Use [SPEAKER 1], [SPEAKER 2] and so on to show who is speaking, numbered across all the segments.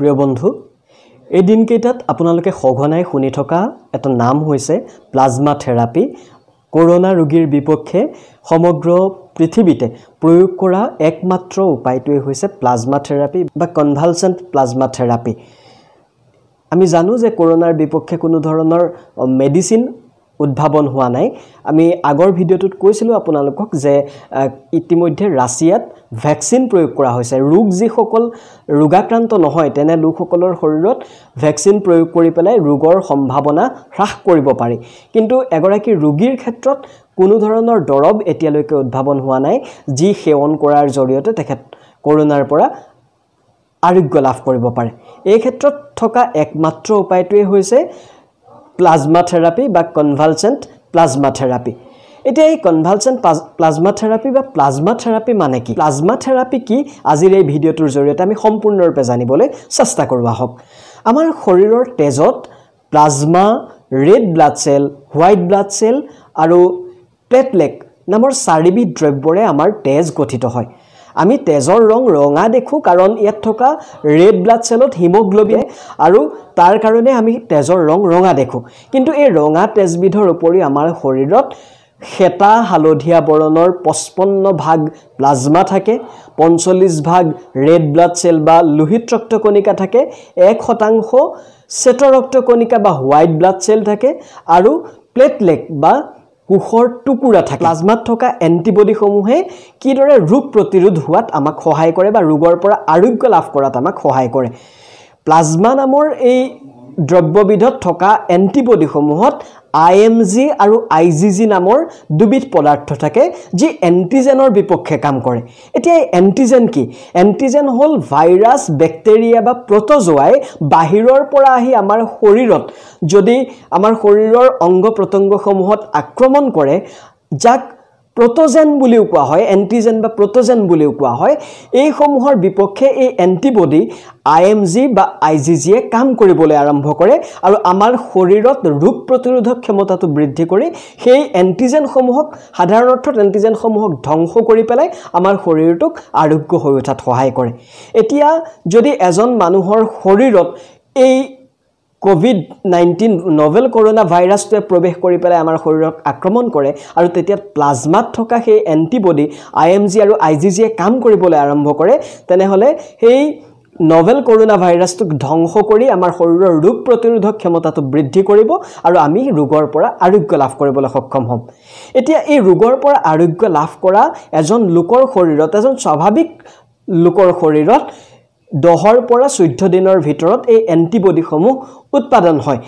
[SPEAKER 1] প্ৰিয় বন্ধু এই দিনকেইটাত আপোনালোকে সঘনাই শুনি থকা এটা নাম হৈছে প্লাজমা থেৰাপি কৰোণা ৰোগীৰ বিপক্ষে সমগ্ৰ পৃথিৱীতে প্ৰয়োগ কৰা একমাত্ৰ উপায়টোৱেই হৈছে প্লাজমা থেৰাপি বা কনভালচেণ্ট প্লাজমা থেৰাপি আমি জানো যে কৰোণাৰ বিপক্ষে কোনো ধৰণৰ মেডিচিন উদ্ভাৱন হোৱা নাই আমি আগৰ ভিডিঅ'টোত কৈছিলোঁ আপোনালোকক যে ইতিমধ্যে ৰাছিয়াত ভেকচিন প্ৰয়োগ কৰা হৈছে ৰোগ যিসকল ৰোগাক্ৰান্ত নহয় তেনে লোকসকলৰ শৰীৰত ভেকচিন প্ৰয়োগ কৰি পেলাই ৰোগৰ সম্ভাৱনা হ্ৰাস কৰিব পাৰি কিন্তু এগৰাকী ৰোগীৰ ক্ষেত্ৰত কোনো ধৰণৰ দৰৱ এতিয়ালৈকে উদ্ভাৱন হোৱা নাই যি সেৱন কৰাৰ জৰিয়তে তেখেত কৰোণাৰ পৰা আৰোগ্য লাভ কৰিব পাৰে এই ক্ষেত্ৰত থকা একমাত্ৰ উপায়টোৱেই হৈছে প্লাজমা থেৰাপি বা কনভালচেণ্ট প্লাজমা থেৰাপি এতিয়া এই কনভালচেণ্ট প্লাজমা থেৰাপি বা প্লাজমা থেৰাপি মানে কি প্লাজমা থেৰাপি কি আজিৰ এই ভিডিঅ'টোৰ জৰিয়তে আমি সম্পূৰ্ণৰূপে জানিবলৈ চেষ্টা কৰোঁ আহক আমাৰ শৰীৰৰ তেজত plasma red blood cell white blood cell আৰু প্লেটলেক নামৰ চাৰিবিধ দ্ৰব্যৰে আমাৰ তেজ গঠিত হয় আমি তেজৰ ৰং ৰঙা দেখোঁ কাৰণ ইয়াত থকা ৰেড ব্লাড চেলত হিমগ্ল'বিয়ে আৰু তাৰ কাৰণে আমি তেজৰ ৰং ৰঙা দেখোঁ কিন্তু এই ৰঙা তেজবিধৰ উপৰি আমাৰ শৰীৰত শেতা হালধীয়া বৰণৰ পঁচপন্ন ভাগ প্লাজমা থাকে পঞ্চল্লিছ ভাগ ৰেড ব্লাড চেল বা লোহিত ৰক্তকণিকা থাকে এক শতাংশ শ্বেত ৰক্তকণিকা বা হোৱাইট ব্লাড চেল থাকে আৰু প্লেটলেট বা কোষৰ টুকুৰা থাকে প্লাজমাত থকা এণ্টিবডিসমূহে কিদৰে ৰোগ প্ৰতিৰোধ হোৱাত আমাক সহায় কৰে বা ৰোগৰ পৰা আৰোগ্য লাভ কৰাত আমাক সহায় কৰে প্লাজমা নামৰ এই দ্ৰব্যবিধত থকা এণ্টিবডিসমূহত আই এম জি আৰু আই জি জি নামৰ দুবিধ পদাৰ্থ থাকে যি এণ্টিজেনৰ বিপক্ষে কাম কৰে এতিয়া এই এণ্টিজেন কি এণ্টিজেন হ'ল ভাইৰাছ বেক্টেৰিয়া বা প্ৰটজোৱাই বাহিৰৰ পৰা আহি আমাৰ শৰীৰত যদি আমাৰ শৰীৰৰ অংগ প্ৰত্যংগসমূহত আক্ৰমণ কৰে যাক প্ৰট'জেন বুলিও কোৱা হয় এণ্টিজেন বা প্ৰট'জেন বুলিও কোৱা হয় এইসমূহৰ বিপক্ষে এই এণ্টিবডি আই এম জি বা আই জি জিয়ে কাম কৰিবলৈ আৰম্ভ কৰে আৰু আমাৰ শৰীৰত ৰোগ প্ৰতিৰোধক ক্ষমতাটো বৃদ্ধি কৰি সেই এণ্টিজেনসমূহক সাধাৰণ অৰ্থত এণ্টিজেনসমূহক ধ্বংস কৰি পেলাই আমাৰ শৰীৰটোক আৰোগ্য হৈ উঠাত সহায় কৰে এতিয়া যদি এজন মানুহৰ শৰীৰত এই ক'ভিড নাইণ্টিন নভেল কৰোণা ভাইৰাছটোৱে প্ৰৱেশ কৰি পেলাই আমাৰ শৰীৰক আক্ৰমণ কৰে আৰু তেতিয়া প্লাজমাত থকা সেই এণ্টিবডি আই এম জি আৰু আই জি জিয়ে কাম কৰিবলৈ আৰম্ভ কৰে তেনেহ'লে সেই নভেল কৰোণা ভাইৰাছটোক ধ্বংস কৰি আমাৰ শৰীৰৰ ৰোগ প্ৰতিৰোধক ক্ষমতাটো বৃদ্ধি কৰিব আৰু আমি ৰোগৰ পৰা আৰোগ্য লাভ কৰিবলৈ সক্ষম হ'ম এতিয়া এই ৰোগৰ পৰা আৰোগ্য লাভ কৰা এজন লোকৰ শৰীৰত এজন স্বাভাৱিক লোকৰ শৰীৰত দহৰ পৰা চৈধ্য দিনৰ ভিতৰত এই এণ্টিবডিসমূহ উৎপাদন হয়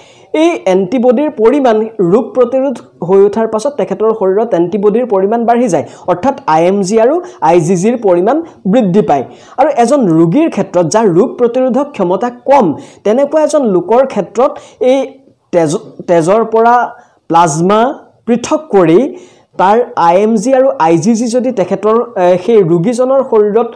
[SPEAKER 1] এই এণ্টিবডিৰ পৰিমাণ ৰোগ প্ৰতিৰোধ হৈ উঠাৰ পাছত তেখেতৰ শৰীৰত এণ্টিবডিৰ পৰিমাণ বাঢ়ি যায় অৰ্থাৎ আই এম জি আৰু আই জি জিৰ পৰিমাণ বৃদ্ধি পায় আৰু এজন ৰোগীৰ ক্ষেত্ৰত যাৰ ৰোগ প্ৰতিৰোধক ক্ষমতা কম তেনেকুৱা এজন লোকৰ ক্ষেত্ৰত এই তেজ তেজৰ পৰা প্লাজমা পৃথক কৰি তাৰ আই এম জি আৰু আই জি জি যদি তেখেতৰ সেই ৰোগীজনৰ শৰীৰত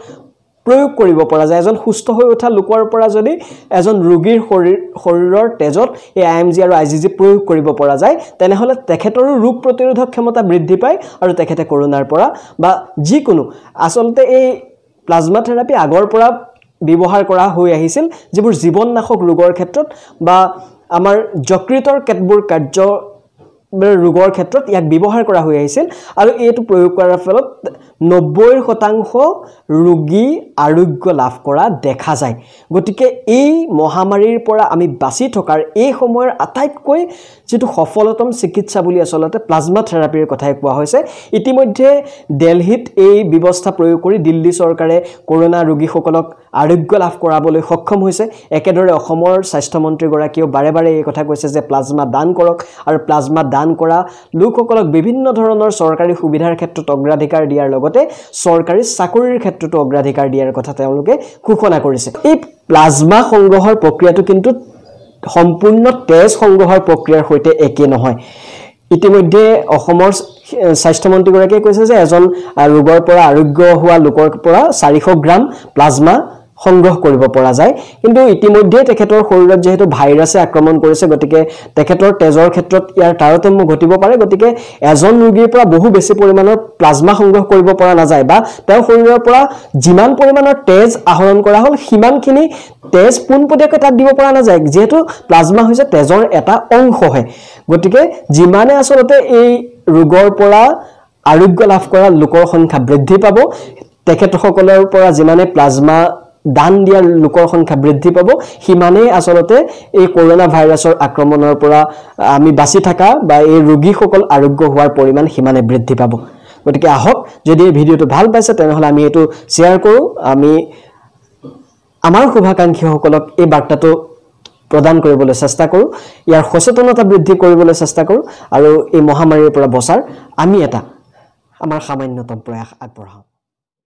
[SPEAKER 1] প্ৰয়োগ কৰিব পৰা যায় এজন সুস্থ হৈ উঠা লোকৰ পৰা যদি এজন ৰোগীৰ শৰীৰ শৰীৰৰ তেজত এই আই এম জি আৰু আই জি জি প্ৰয়োগ কৰিব পৰা যায় তেনেহ'লে তেখেতৰো ৰোগ প্ৰতিৰোধক ক্ষমতা বৃদ্ধি পায় আৰু তেখেতে কৰোণাৰ পৰা বা যিকোনো আচলতে এই প্লাজমা থেৰাপি আগৰ পৰা ব্যৱহাৰ কৰা হৈ আহিছিল যিবোৰ জীৱননাশক ৰোগৰ ক্ষেত্ৰত বা আমাৰ যকৃতৰ কেতবোৰ কাৰ্য ৰোগৰ ক্ষেত্ৰত ইয়াক ব্যৱহাৰ কৰা হৈ আহিছিল আৰু এইটো প্ৰয়োগ কৰাৰ ফলত নব্বৈ শতাংশ ৰোগী আৰোগ্য লাভ কৰা দেখা যায় গতিকে এই মহামাৰীৰ পৰা আমি বাচি থকাৰ এই সময়ৰ আটাইতকৈ যিটো সফলতম চিকিৎসা বুলি আচলতে প্লাজমা থেৰাপিৰ কথাই কোৱা হৈছে ইতিমধ্যে দেলহিত এই ব্যৱস্থা প্ৰয়োগ কৰি দিল্লী চৰকাৰে কৰোণা ৰোগীসকলক আৰোগ্য লাভ কৰাবলৈ সক্ষম হৈছে একেদৰে অসমৰ স্বাস্থ্যমন্ত্ৰীগৰাকীয়েও বাৰে বাৰে এই কথা কৈছে যে প্লাজমা দান কৰক আৰু প্লাজমা দান কৰা লোকসকলক বিভিন্ন ধৰণৰ চৰকাৰী সুবিধাৰ ক্ষেত্ৰত অগ্ৰাধিকাৰ দিয়াৰ লগতে চৰকাৰী চাকৰিৰ ক্ষেত্ৰতো অগ্ৰাধিকাৰ দিয়াৰ কথা তেওঁলোকে ঘোষণা কৰিছে এই প্লাজমা সংগ্ৰহৰ প্ৰক্ৰিয়াটো কিন্তু সম্পূৰ্ণ তেজ সংগ্ৰহৰ প্ৰক্ৰিয়াৰ সৈতে একে নহয় ইতিমধ্যে অসমৰ স্বাস্থ্যমন্ত্ৰীগৰাকীয়ে কৈছে যে এজন ৰোগৰ পৰা আৰোগ্য হোৱা লোকৰ পৰা চাৰিশ গ্ৰাম প্লাজমা সংগ্ৰহ কৰিব পৰা যায় কিন্তু ইতিমধ্যেই তেখেতৰ শৰীৰত যিহেতু ভাইৰাছে আক্ৰমণ কৰিছে গতিকে তেখেতৰ তেজৰ ক্ষেত্ৰত ইয়াৰ তাৰতম্য ঘটিব পাৰে গতিকে এজন ৰোগীৰ পৰা বহু বেছি পৰিমাণৰ প্লাজমা সংগ্ৰহ কৰিব পৰা নাযায় বা তেওঁৰ শৰীৰৰ পৰা যিমান পৰিমাণৰ তেজ আহৰণ কৰা হ'ল সিমানখিনি তেজ পোনপটীয়াকৈ তাত দিব পৰা নাযায় যিহেতু প্লাজমা হৈছে তেজৰ এটা অংশহে গতিকে যিমানে আচলতে এই ৰোগৰ পৰা আৰোগ্য লাভ কৰা লোকৰ সংখ্যা বৃদ্ধি পাব তেখেতসকলৰ পৰা যিমানে প্লাজমা দান দিয়াৰ লোকৰ সংখ্যা বৃদ্ধি পাব সিমানেই আচলতে এই কৰোণা ভাইৰাছৰ আক্ৰমণৰ পৰা আমি বাচি থকা বা এই ৰোগীসকল আৰোগ্য হোৱাৰ পৰিমাণ সিমানেই বৃদ্ধি পাব গতিকে আহক যদি এই ভিডিঅ'টো ভাল পাইছে তেনেহ'লে আমি এইটো শ্বেয়াৰ কৰোঁ আমি আমাৰ শুভাকাংক্ষীসকলক এই বাৰ্তাটো প্ৰদান কৰিবলৈ চেষ্টা কৰোঁ ইয়াৰ সচেতনতা বৃদ্ধি কৰিবলৈ চেষ্টা কৰোঁ আৰু এই মহামাৰীৰ পৰা বচাৰ আমি এটা আমাৰ সামান্যতম প্ৰয়াস আগবঢ়াওঁ